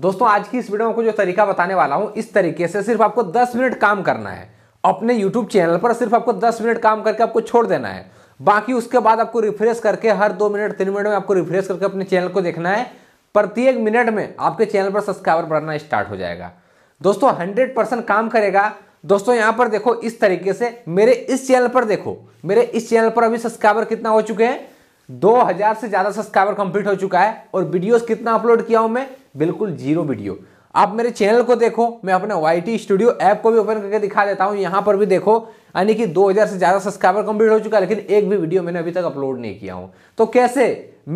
दोस्तों आज की इस वीडियो में आपको जो तरीका बताने वाला हूं इस तरीके से सिर्फ आपको 10 मिनट काम करना है अपने YouTube चैनल पर सिर्फ आपको 10 मिनट काम करके आपको छोड़ देना है बाकी उसके बाद आपको रिफ्रेश करके हर दो मिनट तीन मिनट में आपको रिफ्रेश करके अपने चैनल को देखना है प्रत्येक मिनट में आपके चैनल पर सब्सक्राइबर बढ़ना स्टार्ट हो जाएगा दोस्तों हंड्रेड परसेंट काम करेगा दोस्तों यहाँ पर देखो इस तरीके से मेरे इस चैनल पर देखो मेरे इस चैनल पर अभी सब्सक्राइबर कितना हो चुके हैं 2000 से ज़्यादा सब्सक्राइबर कंप्लीट हो चुका है और वीडियोस कितना अपलोड किया हूँ मैं बिल्कुल जीरो वीडियो आप मेरे चैनल को देखो मैं अपने वाई स्टूडियो ऐप को भी ओपन करके दिखा देता हूँ यहाँ पर भी देखो यानी कि 2000 से ज़्यादा सब्सक्राइबर कंप्लीट हो चुका है लेकिन एक भी वीडियो मैंने अभी तक अपलोड नहीं किया हूँ तो कैसे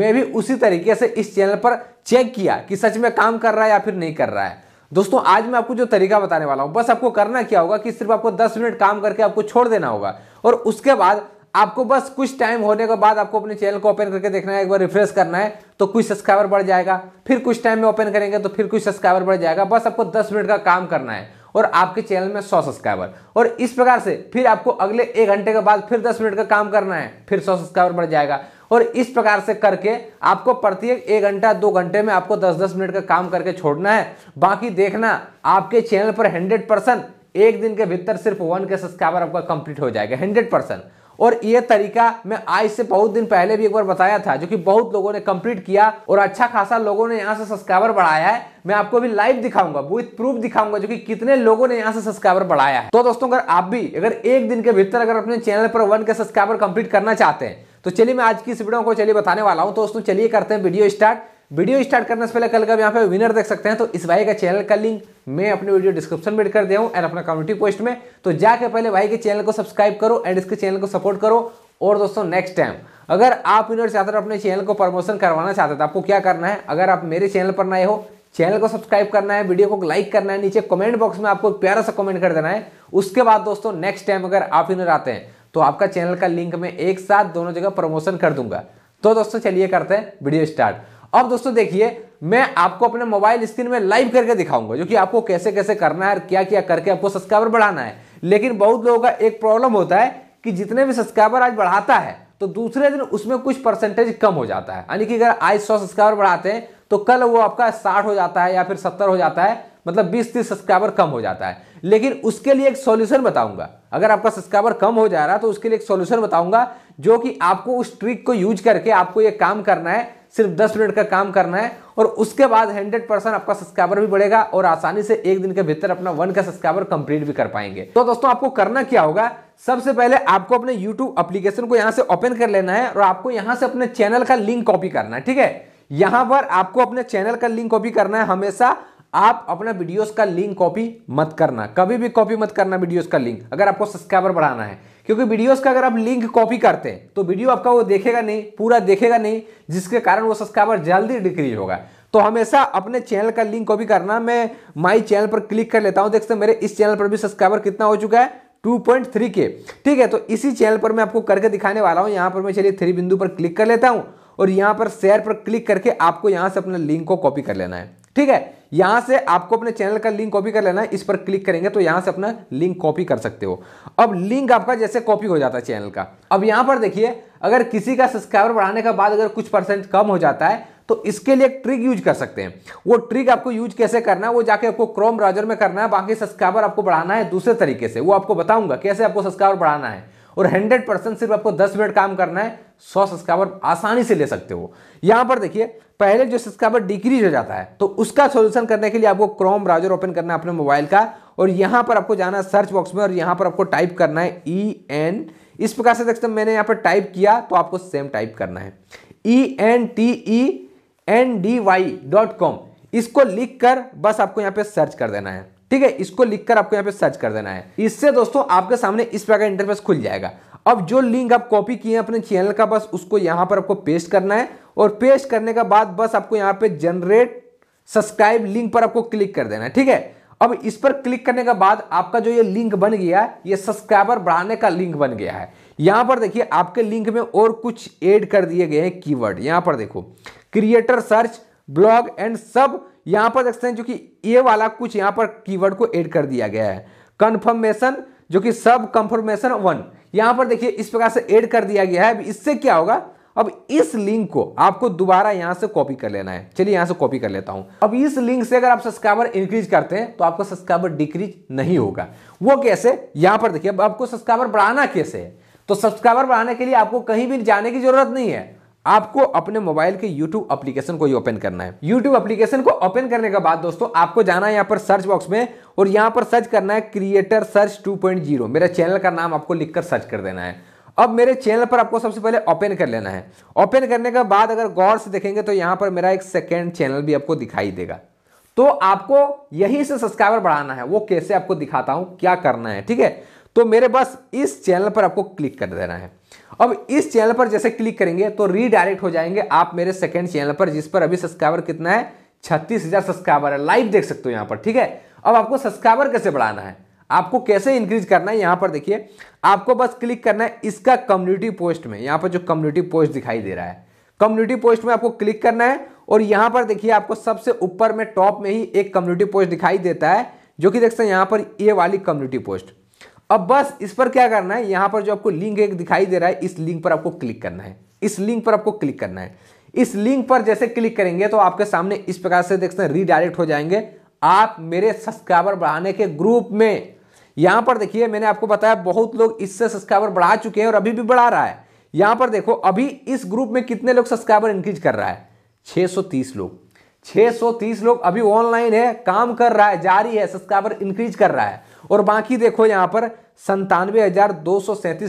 मैं भी उसी तरीके से इस चैनल पर चेक किया कि सच में काम कर रहा है या फिर नहीं कर रहा है दोस्तों आज मैं आपको जो तरीका बताने वाला हूँ बस आपको करना क्या होगा कि सिर्फ आपको दस मिनट काम करके आपको छोड़ देना होगा और उसके बाद आपको बस कुछ टाइम होने के बाद आपको अपने चैनल को ओपन करके देखना है एक बार रिफ्रेश करना है तो कुछ सब्सक्राइबर बढ़ जाएगा फिर कुछ टाइम में ओपन करेंगे तो फिर कुछ सब्सक्राइबर बढ़ जाएगा बस आपको दस मिनट का काम करना है और आपके चैनल में सौ सब्सक्राइबर और इस प्रकार से फिर आपको अगले एक घंटे के बाद फिर दस मिनट का काम करना है फिर सौ सब्सक्राइबर बढ़ जाएगा और इस प्रकार से करके आपको प्रत्येक एक घंटा दो घंटे में आपको दस दस मिनट का काम करके छोड़ना है बाकी देखना आपके चैनल पर हंड्रेड परसेंट एक दिन के भीतर सिर्फ वन के सब्सक्राइबर आपका कंप्लीट हो जाएगा हंड्रेड परसेंट और ये तरीका मैं आज से बहुत दिन पहले भी एक बार बताया था जो कि बहुत लोगों ने कंप्लीट किया और अच्छा खासा लोगों ने यहाँ से सब्सक्राइबर बढ़ाया है मैं आपको भी लाइव दिखाऊंगा विथ प्रूफ दिखाऊंगा जो कि कितने लोगों ने यहाँ से सब्सक्राइबर बढ़ाया है तो दोस्तों अगर आप भी अगर एक दिन के भीतर अगर अपने चैनल पर वन के सब्सक्राइबर कंप्लीट करना चाहते हैं तो चलिए मैं आज की इस वीडियो को चलिए बताने वाला हूँ तो दोस्तों चलिए करते हैं वीडियो स्टार्ट वीडियो स्टार्ट करने से पहले कल का यहाँ पे विनर देख सकते हैं तो इस भाई का चैनल का लिंक मैं अपने वीडियो डिस्क्रिप्शन में कर दिया हूँ एंड अपना कम्युनिटी पोस्ट में तो जाके पहले भाई के चैनल को सब्सक्राइब करो एंड इसके चैनल को सपोर्ट करो और दोस्तों नेक्स्ट टाइम अगर आप विनर चाहते हो अपने चैनल को प्रमोशन करवाना चाहते हो तो आपको क्या करना है अगर आप मेरे चैनल पर नए हो चैनल को सब्सक्राइब करना है वीडियो को लाइक करना है नीचे कमेंट बॉक्स में आपको प्यारा सा कमेंट कर देना है उसके बाद दोस्तों नेक्स्ट टाइम अगर आप विनर आते हैं तो आपका चैनल का लिंक मैं एक साथ दोनों जगह प्रमोशन कर दूंगा तो दोस्तों चलिए करते हैं वीडियो स्टार्ट अब दोस्तों देखिए मैं आपको अपने मोबाइल स्क्रीन में लाइव करके दिखाऊंगा जो कि आपको कैसे कैसे करना है और क्या क्या करके आपको सब्सक्राइबर बढ़ाना है लेकिन बहुत लोगों का एक प्रॉब्लम होता है कि जितने भी सब्सक्राइबर आज बढ़ाता है तो दूसरे दिन उसमें कुछ परसेंटेज कम हो जाता है यानी कि अगर आज सौ सब्सक्राइबर बढ़ाते हैं तो कल वो आपका साठ हो जाता है या फिर सत्तर हो जाता है मतलब बीस तीस सब्सक्राइबर कम हो जाता है लेकिन उसके लिए एक सोल्यूशन बताऊंगा अगर आपका सब्सक्राइबर कम हो जा रहा है तो उसके लिए एक सोल्यूशन बताऊंगा जो कि आपको उस ट्रिक को यूज करके आपको ये काम करना है सिर्फ दस मिनट का काम करना है और उसके बाद हंड्रेड परसेंट आपका सब्सक्राइबर भी बढ़ेगा और आसानी से एक दिन के भीतर अपना वन का सब्सक्राइबर कंप्लीट भी कर पाएंगे तो दोस्तों आपको करना क्या होगा सबसे पहले आपको अपने यूट्यूब अप्लीकेशन को यहां से ओपन कर लेना है और आपको यहां से अपने चैनल का लिंक कॉपी करना है ठीक है यहां पर आपको अपने चैनल का लिंक कॉपी करना है हमेशा आप अपना वीडियोस का लिंक कॉपी मत करना कभी भी कॉपी मत करना वीडियोस का लिंक अगर आपको सब्सक्राइबर बढ़ाना है क्योंकि वीडियोस का अगर आप लिंक कॉपी करते हैं तो वीडियो आपका वो देखेगा नहीं पूरा देखेगा नहीं जिसके कारण वो सब्सक्राइबर जल्दी डिक्रीज होगा तो हमेशा अपने चैनल का लिंक कॉपी करना मैं माई चैनल पर क्लिक कर लेता हूँ देखते मेरे इस चैनल पर भी सब्सक्राइबर कितना हो चुका है 2.3 के ठीक है तो इसी चैनल पर मैं आपको करके दिखाने वाला हूँ यहाँ पर मैं चलिए थ्री बिंदु पर क्लिक कर लेता हूँ और यहाँ पर शेयर पर क्लिक करके आपको यहाँ से अपना लिंक को कॉपी कर लेना है ठीक है यहां से आपको अपने चैनल का लिंक कॉपी कर लेना है इस पर क्लिक करेंगे तो यहां से अपना लिंक कॉपी कर सकते हो अब लिंक आपका जैसे कॉपी हो जाता है चैनल का अब यहां पर देखिए अगर किसी का सब्सक्राइबर बढ़ाने के बाद अगर कुछ परसेंट कम हो जाता है तो इसके लिए एक ट्रिक यूज कर सकते हैं वो ट्रिक आपको यूज कैसे करना है वो जाके आपको क्रोम ब्राउजर में करना है बाकी सब्सक्राइबर आपको बढ़ाना है दूसरे तरीके से वो आपको बताऊंगा कैसे आपको सब्सक्राइबर बढ़ाना है और 100 परसेंट सिर्फ आपको 10 मिनट काम करना है 100 सब्सक्राइबर आसानी से ले सकते हो यहां पर देखिए पहले जो सब्सक्राइबर डिक्रीज हो जाता है तो उसका सोल्यूशन करने के लिए आपको क्रोम ब्राउजर ओपन करना है अपने मोबाइल का और यहां पर आपको जाना है सर्च बॉक्स में और यहां पर आपको टाइप करना है ई e एन इस प्रकार से दोस्तों मैंने यहां पर टाइप किया तो आपको सेम टाइप करना है E N T E N D Y dot com इसको लिख कर बस आपको यहाँ पे सर्च कर देना है ठीक है इसको लिखकर आपको यहाँ पे सर्च कर देना है इससे दोस्तों आपके सामने इस प्रकार इंटरफेस खुल जाएगा अब जो लिंक आप कॉपी किए हैं अपने चैनल का बस उसको यहाँ पर आपको पेस्ट करना है और पेस्ट करने के बाद बस आपको यहां पे जनरेट सब्सक्राइब लिंक पर आपको क्लिक कर देना ठीक है अब इस पर क्लिक करने के बाद आपका जो ये लिंक बन गया ये सब्सक्राइबर बढ़ाने का लिंक बन गया है यहां पर देखिए आपके लिंक में और कुछ ऐड कर दिए गए हैं कीवर्ड यहां पर देखो क्रिएटर सर्च ब्लॉग एंड सब यहां पर देखते हैं जो कि ये वाला कुछ यहां पर कीवर्ड को ऐड कर दिया गया है कन्फर्मेशन जो कि सब कंफर्मेशन वन यहां पर देखिए इस प्रकार से ऐड कर दिया गया है इससे क्या होगा अब इस लिंक को आपको दोबारा यहां से कॉपी कर लेना है चलिए यहां से कॉपी कर लेता हूं अब इस लिंक से अगर आप सब्सक्राइबर इंक्रीज करते हैं तो आपका सब्सक्राइबर डिक्रीज नहीं होगा वो कैसे यहां पर देखिए अब आपको सब्सक्राइबर बढ़ाना कैसे है तो सब्सक्राइबर बढ़ाने के लिए आपको कहीं भी जाने की जरूरत नहीं है आपको अपने मोबाइल के YouTube एप्लीकेशन को ही ओपन करना है YouTube एप्लीकेशन को ओपन करने के बाद दोस्तों आपको जाना है यहाँ पर सर्च बॉक्स में और यहाँ पर सर्च करना है क्रिएटर सर्च 2.0 मेरे चैनल का नाम आपको लिखकर सर्च कर देना है अब मेरे चैनल पर आपको सबसे पहले ओपन कर लेना है ओपन करने के बाद अगर गौर से देखेंगे तो यहां पर मेरा एक सेकेंड चैनल भी आपको दिखाई देगा तो आपको यही से सब्सक्राइबर बढ़ाना है वो कैसे आपको दिखाता हूं क्या करना है ठीक है तो मेरे बस इस चैनल पर आपको क्लिक कर देना है अब इस चैनल पर जैसे क्लिक करेंगे तो रीडायरेक्ट हो जाएंगे आप मेरे सेकंड चैनल पर जिस पर अभी सब्सक्राइबर कितना है छत्तीस हजार सब्सक्राइबर है लाइव देख सकते हो यहाँ पर ठीक है अब आपको सब्सक्राइबर कैसे बढ़ाना है आपको कैसे इंक्रीज करना है यहां पर देखिए आपको बस क्लिक करना है इसका कम्युनिटी पोस्ट में यहां पर जो कम्युनिटी पोस्ट दिखाई दे रहा है कम्युनिटी पोस्ट में आपको क्लिक करना है और यहां पर देखिए आपको सबसे ऊपर में टॉप में ही एक कम्युनिटी पोस्ट दिखाई देता है जो कि देख सकते हैं यहां पर ये वाली कम्युनिटी पोस्ट अब बस इस पर क्या करना है यहां पर जो आपको लिंक एक दिखाई दे रहा है इस लिंक पर आपको क्लिक करना है इस लिंक पर आपको क्लिक करना है इस लिंक पर जैसे क्लिक करेंगे तो आपके सामने इस प्रकार से देख सकते हैं रीडायरेक्ट हो जाएंगे आप मेरे सब्सक्राइबर बढ़ाने के ग्रुप में यहां पर देखिए मैंने आपको बताया बहुत लोग इससे सब्सक्राइबर बढ़ा चुके हैं और अभी भी बढ़ा रहा है यहां पर देखो अभी इस ग्रुप में कितने लोग सब्सक्राइबर इंक्रीज कर रहा है 630 लोग 630 लोग अभी ऑनलाइन है काम कर रहा है जारी है सब्सक्राइबर इंक्रीज कर रहा है और बाकी देखो यहाँ पर संतानवे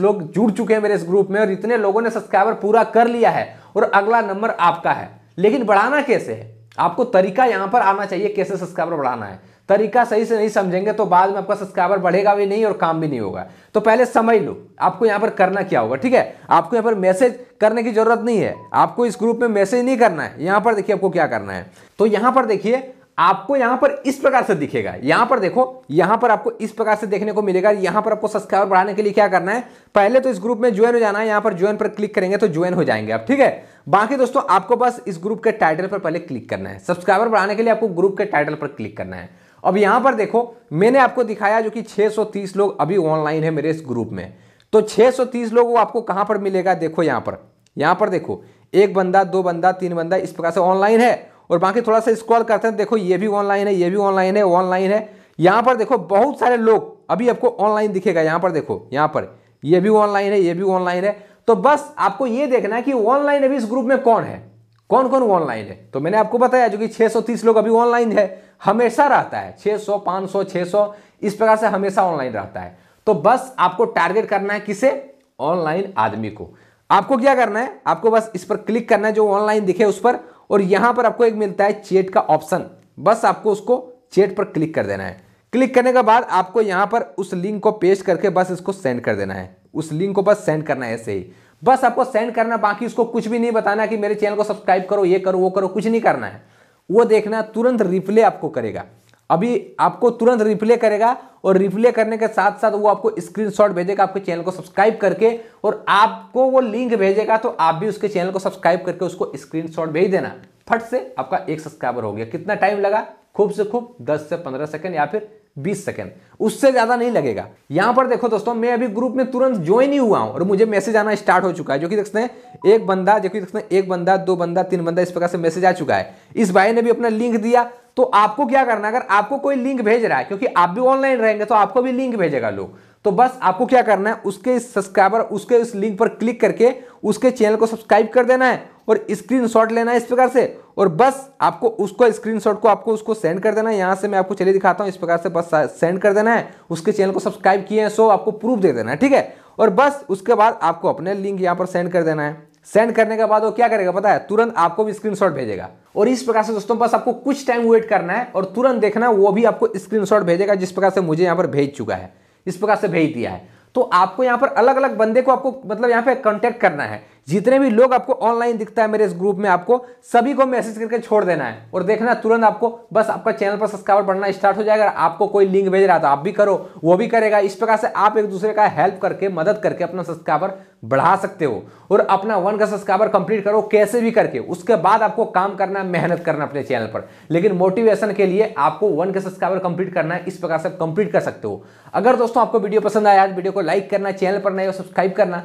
लोग जुड़ चुके हैं मेरे इस ग्रुप में और इतने लोगों ने सब्सक्राइबर पूरा कर लिया है और अगला नंबर आपका है लेकिन बढ़ाना कैसे है आपको तरीका यहां पर आना चाहिए कैसे सब्सक्राइबर बढ़ाना है तरीका सही से नहीं समझेंगे तो बाद में आपका सब्सक्राइबर बढ़ेगा भी नहीं और काम भी नहीं होगा तो पहले समझ लो आपको यहां पर करना क्या होगा ठीक है आपको यहां पर मैसेज करने की जरूरत नहीं है आपको इस ग्रुप में मैसेज नहीं करना है यहां पर देखिए आपको क्या करना है तो यहां पर देखिए आपको यहां पर इस प्रकार से दिखेगा यहां पर देखो यहां पर आपको इस प्रकार से देखने को मिलेगा यहां पर आपको सब्सक्राइबर बढ़ाने के लिए क्या करना है पहले तो इस ग्रुप में ज्वाइन हो जाना है यहां पर ज्वाइन पर क्लिक करेंगे तो ज्वाइन हो जाएंगे आप ठीक है बाकी दोस्तों आपको बस इस ग्रुप के टाइटल पर पहले क्लिक करना है सब्सक्राइबर बढ़ाने के लिए आपको ग्रुप के टाइटल पर क्लिक करना है अब यहां पर देखो मैंने आपको दिखाया जो कि 630 लोग अभी ऑनलाइन है मेरे इस ग्रुप में तो 630 लोग वो आपको कहां पर मिलेगा देखो यहां पर यहां पर देखो एक बंदा दो बंदा तीन बंदा इस प्रकार से ऑनलाइन है और बाकी थोड़ा सा स्क्रॉल करते हैं देखो ये भी ऑनलाइन है ये भी ऑनलाइन है ऑनलाइन है यहां पर देखो बहुत सारे लोग अभी आपको ऑनलाइन दिखेगा यहां पर देखो यहां पर ये भी ऑनलाइन है ये भी ऑनलाइन है तो बस आपको ये देखना है कि ऑनलाइन अभी इस ग्रुप में कौन है कौन कौन ऑनलाइन है तो मैंने आपको बताया जो कि 630 लोग अभी ऑनलाइन है हमेशा रहता है 600 500 600 इस प्रकार से हमेशा ऑनलाइन रहता है तो बस आपको टारगेट करना है किसे ऑनलाइन आदमी को आपको क्या करना है आपको बस इस पर क्लिक करना है जो ऑनलाइन दिखे उस पर और यहां पर आपको एक मिलता है चेट का ऑप्शन बस आपको उसको चेट पर क्लिक कर देना है क्लिक करने के बाद आपको यहां पर उस लिंक को पेस्ट करके बस इसको सेंड कर देना है उस लिंक को बस सेंड करना है ऐसे ही बस आपको सेंड करना बाकी उसको कुछ भी नहीं बताना कि मेरे चैनल को सब्सक्राइब करो ये करो वो करो कुछ नहीं करना है वो देखना तुरंत रिप्ले आपको करेगा अभी आपको तुरंत रिप्ले करेगा और रिप्ले करने के साथ साथ वो आपको स्क्रीनशॉट भेजेगा आपके चैनल को सब्सक्राइब करके और आपको वो लिंक भेजेगा तो आप भी उसके चैनल को सब्सक्राइब करके उसको स्क्रीनशॉट भेज देना फट से आपका एक सब्सक्राइबर हो गया कितना टाइम लगा खूब से खूब 10 से 15 सेकंड या फिर बीस सेकेंड उससे ज़्यादा नहीं लगेगा यहां पर देखो दोस्तों मैं अभी ग्रुप में तुरंत ज्वाइन ही हुआ हूं और मुझे मैसेज आना स्टार्ट हो चुका है जो कि देखते हैं एक बंदा जो कि देखते हैं एक बंदा दो बंदा तीन बंदा इस प्रकार से मैसेज आ चुका है इस भाई ने भी अपना लिंक दिया तो आपको क्या करना अगर आपको कोई लिंक भेज रहा है क्योंकि आप भी ऑनलाइन रहेंगे तो आपको भी लिंक भेजेगा लोग तो बस आपको क्या करना है उसके सब्सक्राइबर उसके उस लिंक पर क्लिक करके उसके चैनल को सब्सक्राइब कर देना है और स्क्रीनशॉट लेना है इस प्रकार से और बस आपको उसको स्क्रीनशॉट को आपको उसको सेंड कर देना है यहाँ से मैं आपको चले दिखाता हूँ इस प्रकार से बस सेंड कर देना है उसके चैनल को सब्सक्राइब किए हैं सो आपको प्रूफ दे देना है ठीक है और बस उसके बाद आपको अपने लिंक यहाँ पर सेंड कर देना है सेंड करने के बाद वो क्या करेगा पता है तुरंत आपको भी स्क्रीनशॉट भेजेगा और इस प्रकार से दोस्तों बस आपको कुछ टाइम वेट करना है और तुरंत देखना वो भी आपको स्क्रीनशॉट भेजेगा जिस प्रकार से मुझे यहाँ पर भेज चुका है इस प्रकार से भेज दिया है तो आपको यहां पर अलग अलग बंदे को आपको मतलब यहां पर कॉन्टेक्ट करना है जितने भी लोग आपको ऑनलाइन दिखता है मेरे इस ग्रुप में आपको सभी को मैसेज करके छोड़ देना है और देखना तुरंत आपको बस आपका चैनल पर सब्सक्राइबर बढ़ना स्टार्ट हो जाएगा आपको कोई लिंक भेज रहा था तो आप भी करो वो भी करेगा इस प्रकार से आप एक दूसरे का हेल्प करके मदद करके अपना सब्सक्राइबर बढ़ा सकते हो और अपना वन का सब्सक्राइबर कंप्लीट करो कैसे भी करके उसके बाद आपको काम करना मेहनत करना अपने चैनल पर लेकिन मोटिवेशन के लिए आपको वन का सब्सक्राइबर कंप्लीट करना है इस प्रकार से कंप्लीट कर सकते हो अगर दोस्तों आपको वीडियो पसंद आया वीडियो को लाइक करना चैनल पर नए हो सब्सक्राइब करना